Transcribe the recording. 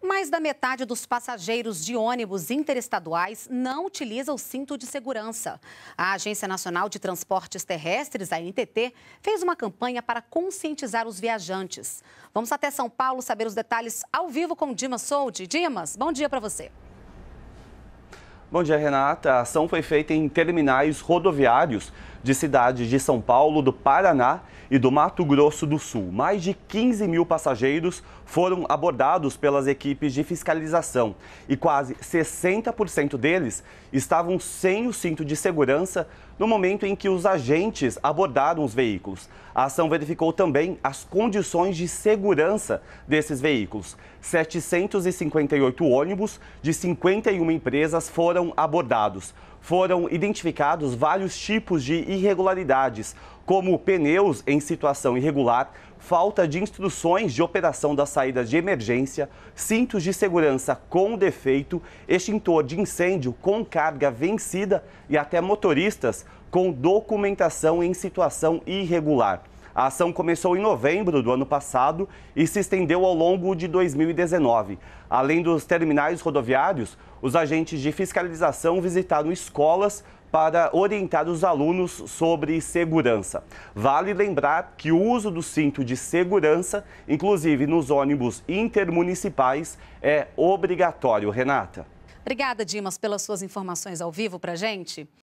Mais da metade dos passageiros de ônibus interestaduais não utiliza o cinto de segurança. A Agência Nacional de Transportes Terrestres, a NTT, fez uma campanha para conscientizar os viajantes. Vamos até São Paulo saber os detalhes ao vivo com Dimas Soldi. Dimas, bom dia para você. Bom dia, Renata. A ação foi feita em terminais rodoviários de cidades de São Paulo, do Paraná e do Mato Grosso do Sul. Mais de 15 mil passageiros foram abordados pelas equipes de fiscalização e quase 60% deles estavam sem o cinto de segurança no momento em que os agentes abordaram os veículos. A ação verificou também as condições de segurança desses veículos. 758 ônibus de 51 empresas foram foram abordados. Foram identificados vários tipos de irregularidades, como pneus em situação irregular, falta de instruções de operação das saídas de emergência, cintos de segurança com defeito, extintor de incêndio com carga vencida e até motoristas com documentação em situação irregular. A ação começou em novembro do ano passado e se estendeu ao longo de 2019. Além dos terminais rodoviários, os agentes de fiscalização visitaram escolas para orientar os alunos sobre segurança. Vale lembrar que o uso do cinto de segurança, inclusive nos ônibus intermunicipais, é obrigatório. Renata. Obrigada, Dimas, pelas suas informações ao vivo para gente.